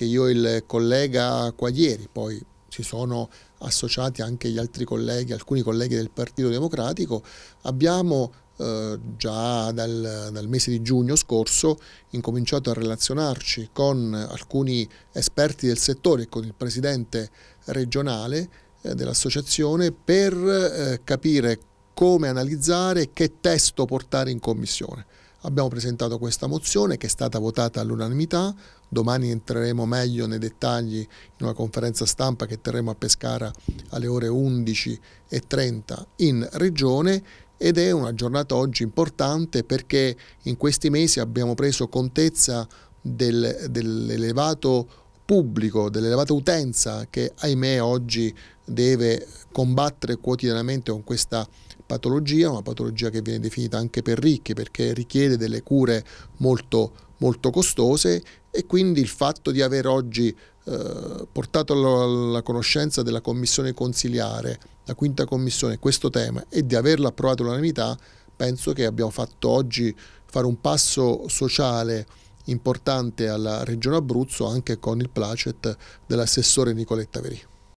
che io e il collega Quaglieri, poi si sono associati anche gli altri colleghi, alcuni colleghi del Partito Democratico, abbiamo eh, già dal, dal, mese di giugno scorso incominciato a relazionarci con alcuni esperti del settore e con il presidente regionale eh, dell'associazione per eh, capire come analizzare e che testo portare in commissione. Abbiamo presentato questa mozione che è stata votata all'unanimità, domani entreremo meglio nei dettagli in una conferenza stampa che terremo a Pescara alle ore 11.30 in Regione ed è una giornata oggi importante perché in questi mesi abbiamo preso contezza del, dell'elevato pubblico, dell'elevata utenza che ahimè oggi deve combattere quotidianamente con questa patologia, una patologia che viene definita anche per ricchi perché richiede delle cure molto, molto costose e quindi il fatto di aver oggi eh, portato alla conoscenza della commissione consiliare, la quinta commissione, questo tema e di averlo approvato all'unanimità, penso che abbiamo fatto oggi fare un passo sociale importante alla Regione Abruzzo anche con il placet dell'assessore Nicoletta Verì.